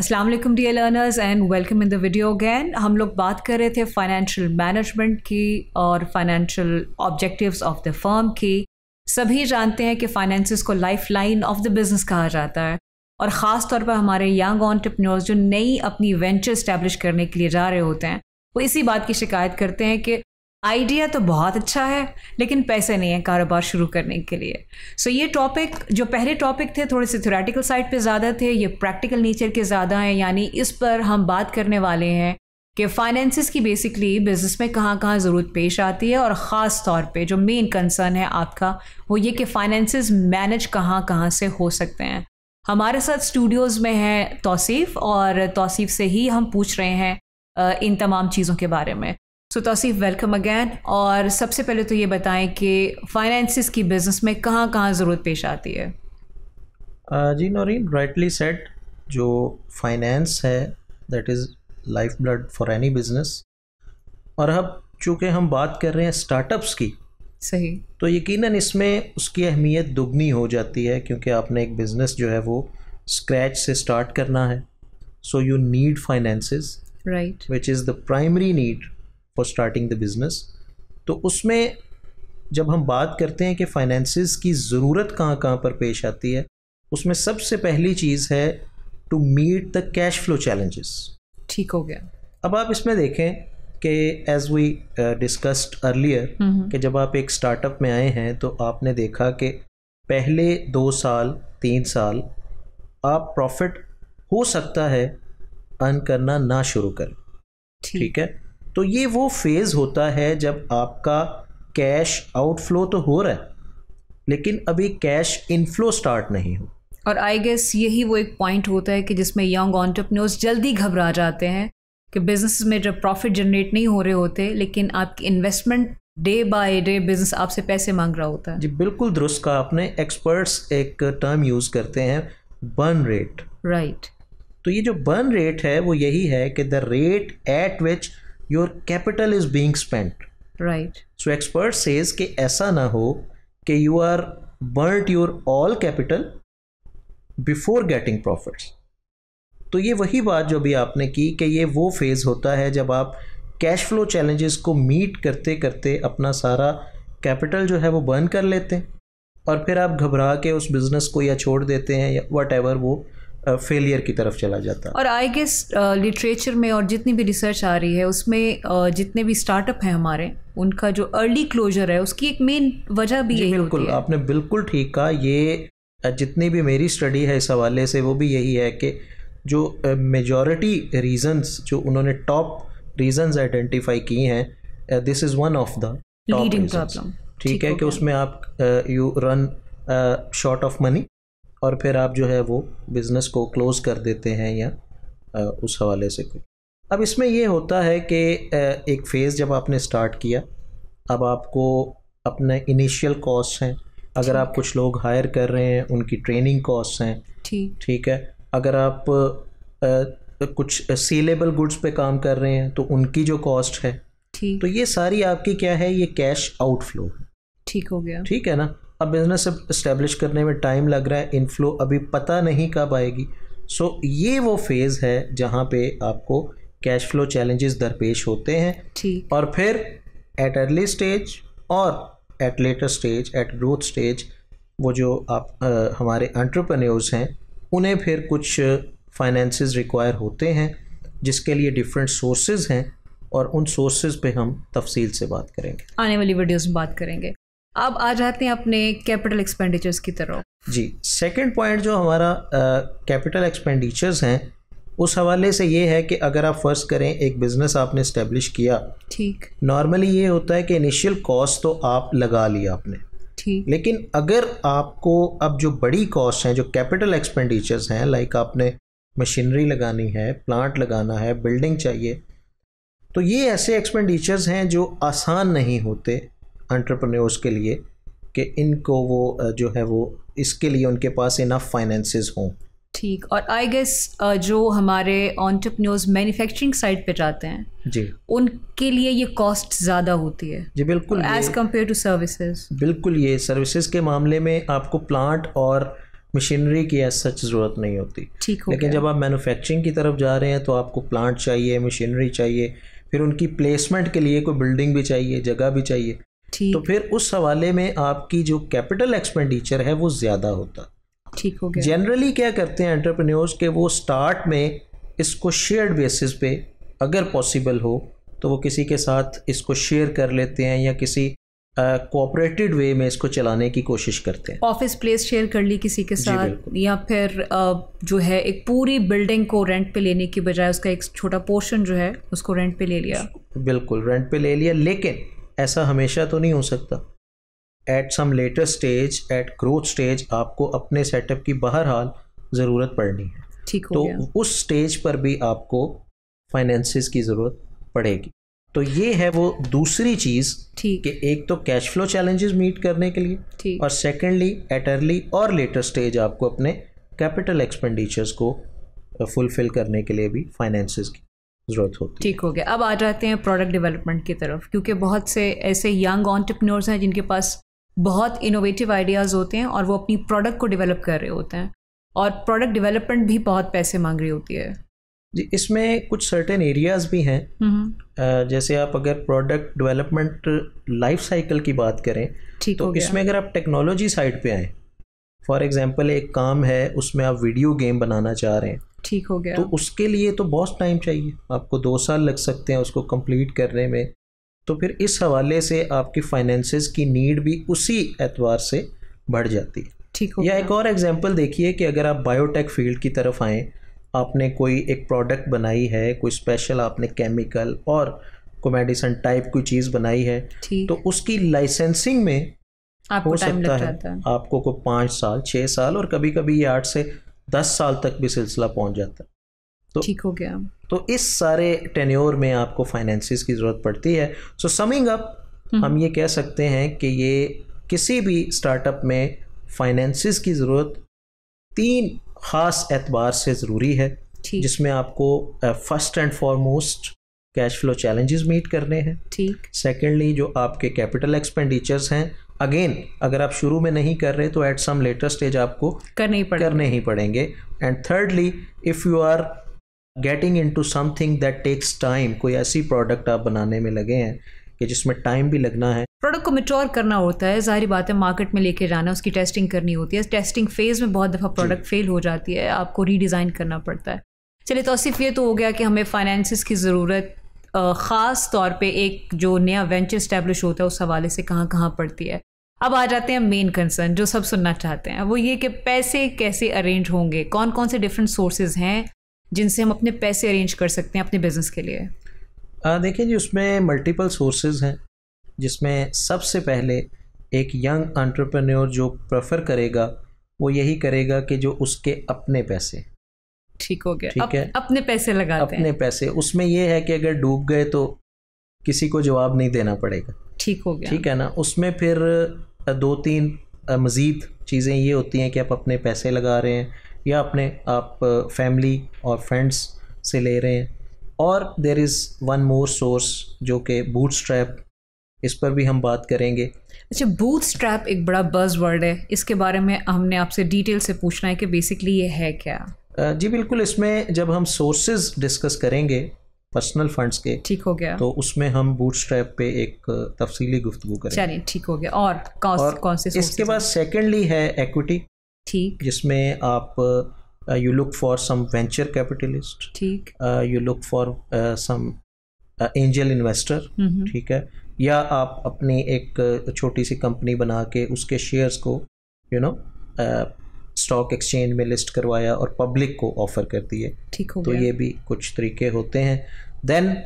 Aslam the learners and welcome in the video again हम लोग बात कर रहे थे फाइनेंशियल मैनेजमेंट की और financial objectives of the firm की सभी जानते हैं कि फाइनेंसिस को life line of the business कहा जाता है और ख़ास तौर पर हमारे यंग ऑन्टरप्रनोर्स जो नई अपनी वेंचर इस्टेब्लिश करने के लिए जा रहे होते हैं वो इसी बात की शिकायत करते हैं कि आइडिया तो बहुत अच्छा है लेकिन पैसे नहीं है कारोबार शुरू करने के लिए सो so ये टॉपिक जो पहले टॉपिक थे थोड़े से थ्योरेटिकल साइड पे ज़्यादा थे ये प्रैक्टिकल नेचर के ज़्यादा हैं यानी इस पर हम बात करने वाले हैं कि फाइनेंसिस की बेसिकली बिज़नेस में कहाँ कहाँ ज़रूरत पेश आती है और ख़ास तौर पर जो मेन कंसर्न है आपका वो ये कि फाइनेंसिस मैनेज कहाँ कहाँ से हो सकते हैं हमारे साथ स्टूडियोज़ में हैं तोसीफ़ और तोसीफ़ से ही हम पूछ रहे हैं इन तमाम चीज़ों के बारे में सो तौसीफ वेलकम अगैन और सबसे पहले तो ये बताएं कि फाइनेंसिस की बिज़नेस में कहाँ कहाँ ज़रूरत पेश आती है uh, जी नौरीन राइटली सेट जो फाइनेंस है that is life blood for any business और अब चूँकि हम बात कर रहे हैं स्टार्टअप्स की सही तो यकीनन इसमें उसकी अहमियत दुगनी हो जाती है क्योंकि आपने एक बिज़नेस जो है वो स्क्रैच से स्टार्ट करना है so you need finances right which is the primary need for starting the business तो उसमें जब हम बात करते हैं कि फाइनेंसिस की ज़रूरत कहाँ कहाँ पर पेश आती है उसमें सबसे पहली चीज़ है to meet the cash flow challenges ठीक हो गया अब आप इसमें देखें कि एज वी डिस्कस्ड अर्लियर कि जब आप एक स्टार्टअप में आए हैं तो आपने देखा कि पहले दो साल तीन साल आप प्रॉफिट हो सकता है अर्न करना ना शुरू करें ठीक है तो ये वो फेज़ होता है जब आपका कैश आउटफ्लो तो हो रहा है लेकिन अभी कैश इनफ्लो स्टार्ट नहीं हो और आई गेस यही वो एक पॉइंट होता है कि जिसमें यंग ऑन्टरप्रनोर्स जल्दी घबरा जाते हैं कि बिजनेस में जब प्रॉफिट जनरेट नहीं हो रहे होते लेकिन आपकी investment day by day business आपसे पैसे मांग रहा होता है जी बिल्कुल दुरुस्त कहा आपने एक्सपर्ट्स एक टर्म यूज़ करते हैं बर्न रेट राइट तो ये जो बर्न रेट है वो यही है कि the rate at which your capital is being spent right so expert says कि ऐसा ना हो कि you are burnt your all capital before getting profits तो ये वही बात जो भी आपने की कि ये वो फेज़ होता है जब आप कैश फ्लो चैलेंजेस को मीट करते करते अपना सारा कैपिटल जो है वो बर्न कर लेते हैं और फिर आप घबरा के उस बिज़नेस को या छोड़ देते हैं या वट वो फेलियर की तरफ चला जाता और आई गेस लिटरेचर में और जितनी भी रिसर्च आ रही है उसमें uh, जितने भी स्टार्टअप हैं हमारे उनका जो अर्ली क्लोजर है उसकी एक मेन वजह भी यही बिल्कुल होती है। आपने बिल्कुल ठीक कहा ये जितनी भी मेरी स्टडी है इस हवाले से वो भी यही है कि जो मेजॉरिटी uh, रीजंस जो उन्होंने टॉप रीजंस आइडेंटिफाई की हैं this is one of the leading problem ठीक है कि उसमें आप you run short of money और फिर आप जो है वो बिज़नेस को क्लोज़ कर देते हैं या उस हवाले से कोई अब इसमें ये होता है कि एक फ़ेज़ जब आपने स्टार्ट किया अब आपको अपने इनिशियल कॉस्ट हैं अगर आप कुछ लोग हायर कर रहे हैं उनकी ट्रेनिंग कॉस्ट हैं ठीक ठीक है अगर आप आ, कुछ सीलेबल गुड्स पे काम कर रहे हैं तो उनकी जो कॉस्ट है तो ये सारी आपकी क्या है ये कैश आउटफ्लो है ठीक हो गया ठीक है ना अब बिज़नेस इस्टेब्लिश करने में टाइम लग रहा है इनफ्लो अभी पता नहीं कब आएगी सो so, ये वो फेज़ है जहाँ पे आपको कैश फ्लो चैलेंजेस दरपेश होते हैं और फिर एट अर्ली स्टेज और at later stage at growth stage वो जो आप आ, हमारे एंट्रप्रन्योर्स हैं उन्हें फिर कुछ फाइनेंसेस रिक्वायर होते हैं जिसके लिए डिफरेंट सोर्सेज हैं और उन सोर्सेज पे हम तफसील से बात करेंगे आने वाली वीडियोस में बात करेंगे अब आ जाते हैं अपने कैपिटल एक्सपेंडिचर्स की तरफ जी सेकंड पॉइंट जो हमारा कैपिटल uh, एक्सपेंडिचर्स हैं उस हवाले से ये है कि अगर आप फर्स्ट करें एक बिज़नेस आपने इस्टेब्लिश किया ठीक नॉर्मली ये होता है कि इनिशियल कॉस्ट तो आप लगा लिया आपने ठीक लेकिन अगर आपको अब जो बड़ी कॉस्ट हैं जो कैपिटल एक्सपेंडिचर्स हैं लाइक आपने मशीनरी लगानी है प्लांट लगाना है बिल्डिंग चाहिए तो ये ऐसे एक्सपेंडिचर्स हैं जो आसान नहीं होते अंट्रप्रनोर्स के लिए कि इनको वो जो है वो इसके लिए उनके पास इनफ फाइनेंसेस हों ठीक और आई गेस जो हमारे ऑनटरप्रनोर्स मैन्युफैक्चरिंग साइड पे जाते हैं जी उनके लिए ये कॉस्ट ज़्यादा होती है जी बिल्कुल एज़ कम्पेयर टू सर्विसेज बिल्कुल ये सर्विसेज के मामले में आपको प्लांट और मशीनरी की एज सच ज़रूरत नहीं होती ठीक हो लेकिन जब आप मैनुफेक्चरिंग की तरफ जा रहे हैं तो आपको प्लांट चाहिए मशीनरी चाहिए फिर उनकी प्लेसमेंट के लिए कोई बिल्डिंग भी चाहिए जगह भी चाहिए ठीक तो फिर उस हवाले में आपकी जो कैपिटल एक्सपेंडिचर है वो ज़्यादा होता ठीक हो गया जनरली क्या करते हैं एंटरप्रेन्योर्स के वो स्टार्ट में इसको शेयर्ड बेसिस पे अगर पॉसिबल हो तो वो किसी के साथ इसको शेयर कर लेते हैं या किसी कोऑपरेटेड uh, वे में इसको चलाने की कोशिश करते हैं ऑफिस प्लेस शेयर कर ली किसी के साथ या फिर uh, जो है एक पूरी बिल्डिंग को रेंट पे लेने की बजाय उसका एक छोटा पोर्शन जो है उसको रेंट पे ले लिया बिल्कुल रेंट पे ले लिया लेकिन ऐसा हमेशा तो नहीं हो सकता at some later stage at growth stage आपको अपने सेटअप की बहरहाल ज़रूरत पड़नी है ठीक तो उस स्टेज पर भी आपको फाइनेंसिस की ज़रूरत पड़ेगी तो ये है वो दूसरी चीज़ कि एक तो कैश फ्लो चैलेंजेस मीट करने के लिए और सेकेंडली एट अर्ली और लेटर स्टेज आपको अपने कैपिटल एक्सपेंडिचर्स को फुलफिल करने के लिए भी फाइनेंसिस की ज़रूरत होती ठीक हो गया अब आ जाते हैं प्रोडक्ट डेवलपमेंट की तरफ क्योंकि बहुत से ऐसे यंग ऑन्टरप्रनोर्स हैं जिनके पास बहुत इनोवेटिव आइडियाज़ होते हैं और वो अपनी प्रोडक्ट को डेवलप कर रहे होते हैं और प्रोडक्ट डेवलपमेंट भी बहुत पैसे मांग रही होती है जी इसमें कुछ सर्टेन एरियाज भी हैं हम्म। जैसे आप अगर प्रोडक्ट डेवलपमेंट लाइफ साइकिल की बात करें तो इसमें अगर आप टेक्नोलॉजी साइड पे आए फॉर एग्जांपल एक काम है उसमें आप वीडियो गेम बनाना चाह रहे हैं ठीक हो गया तो उसके लिए तो बहुत टाइम चाहिए आपको दो साल लग सकते हैं उसको कंप्लीट करने में तो फिर इस हवाले से आपकी फाइनेंसेस की नीड भी उसी एतवार से बढ़ जाती है ठीक हो या एक और एग्जांपल देखिए कि अगर आप बायोटेक फील्ड की तरफ आएँ आपने कोई एक प्रोडक्ट बनाई है कोई स्पेशल आपने केमिकल और को मेडिसन टाइप कोई चीज़ बनाई है तो उसकी लाइसेंसिंग में आपको हो सकता है, है आपको को पाँच साल छः साल और कभी कभी ये आठ से दस साल तक भी सिलसिला पहुंच जाता है तो ठीक हो गया तो इस सारे टेन्योर में आपको फाइनेंसिस की ज़रूरत पड़ती है सो समिंग अप हम ये कह सकते हैं कि ये किसी भी स्टार्टअप में फाइनेंसिस की ज़रूरत तीन ख़ास एतबार से ज़रूरी है जिसमें आपको first and foremost cash flow challenges meet करने हैं ठीक सेकेंडली जो आपके कैपिटल एक्सपेंडिचर्स हैं अगेन अगर आप शुरू में नहीं कर रहे तो एट सम लेटर स्टेज आपको करने ही पड़ेंगे करने ही पड़ेंगे and thirdly if you are getting into something that takes time कोई ऐसी प्रोडक्ट आप बनाने में लगे हैं कि जिसमें टाइम भी लगना है प्रोडक्ट को मेच्योर करना होता है जाहिर बात है मार्केट में लेके जाना उसकी टेस्टिंग करनी होती है टेस्टिंग फेज़ में बहुत दफ़ा प्रोडक्ट फेल हो जाती है आपको रीडिज़ाइन करना पड़ता है चलिए तो सिर्फ़ ये तो हो गया कि हमें फाइनेंसिस की ज़रूरत ख़ास तौर पे एक जो नया वेंचर स्टैब्लिश होता है उस हवाले से कहाँ कहाँ पड़ती है अब आ जाते हैं मेन कंसर्न जो सब सुनना चाहते हैं वो ये कि पैसे कैसे अरेंज होंगे कौन कौन से डिफरेंट सोर्सेज हैं जिनसे हम अपने पैसे अरेंज कर सकते हैं अपने बिज़नेस के लिए देखिए जी उसमें मल्टीपल सोर्सेज हैं जिसमें सबसे पहले एक यंग एंटरप्रेन्योर जो प्रेफर करेगा वो यही करेगा कि जो उसके अपने पैसे ठीक हो गया ठीक अप, है अपने पैसे लगाते अपने हैं। पैसे उसमें ये है कि अगर डूब गए तो किसी को जवाब नहीं देना पड़ेगा ठीक हो गया ठीक है ना उसमें फिर दो तीन मज़ीद चीज़ें ये होती हैं कि आप अपने पैसे लगा रहे हैं या अपने आप फैमिली और फ्रेंड्स से ले रहे हैं और there is one more source जो कि बूट स्ट्रैप इस पर भी हम बात करेंगे अच्छा बूथ स्ट्रैप एक बड़ा बज वर्ड है इसके बारे में हमने आपसे डिटेल से पूछना है कि बेसिकली ये है क्या जी बिल्कुल इसमें जब हम सोर्सेज डिस्कस करेंगे पर्सनल फंड्स के ठीक हो गया तो उसमें हम बूटस्ट्रैप पे एक तफसीली गुफ्तु करेंगे चलिए ठीक हो गया और कौस, और कौन से इसके बाद सेकेंडली है एक्विटी ठीक जिसमें आप you look for some venture capitalist ठीक you look for some angel investor ठीक है या आप अपनी एक छोटी सी कंपनी बना के उसके शेयर्स को you you know know, uh, stock exchange में लिस्ट करवाया और पब्लिक को ऑफर कर दिए ठीक हो तो ये भी कुछ तरीके होते हैं देन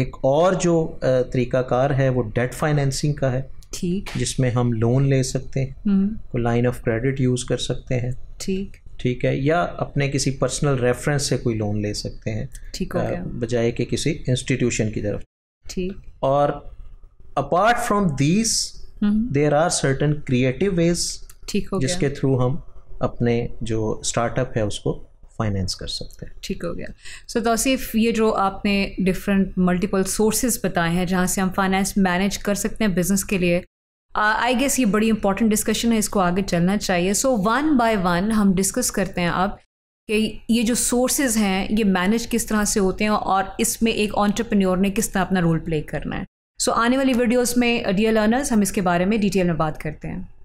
एक और जो तरीकाकार है वो डेट फाइनेंसिंग का है ठीक जिसमें हम लोन ले सकते हैं लाइन ऑफ क्रेडिट यूज़ कर सकते हैं ठीक ठीक है या अपने किसी पर्सनल रेफरेंस से कोई लोन ले सकते हैं ठीक हो गया बजाय के किसी इंस्टीट्यूशन की तरफ ठीक और apart from these there are certain creative ways ठीक हो जिसके थ्रू हम अपने जो स्टार्टअप है उसको फाइनेंस कर सकते हैं ठीक हो गया सो so, तोसीफ ये जो आपने डिफरेंट मल्टीपल सोर्सेज बताए हैं जहाँ से हम फाइनेंस मैनेज कर सकते हैं बिजनेस के लिए आई गेस ये बड़ी इंपॉर्टेंट डिस्कशन है इसको आगे चलना चाहिए सो वन बाय वन हम डिस्कस करते हैं अब कि ये जो सोर्सेज हैं ये मैनेज किस तरह से होते हैं और इसमें एक ऑन्टरप्रन्योर ने किस तरह अपना रोल प्ले करना है सो so, आने वाली वीडियोस में डियर लर्नर्स हम इसके बारे में डिटेल में बात करते हैं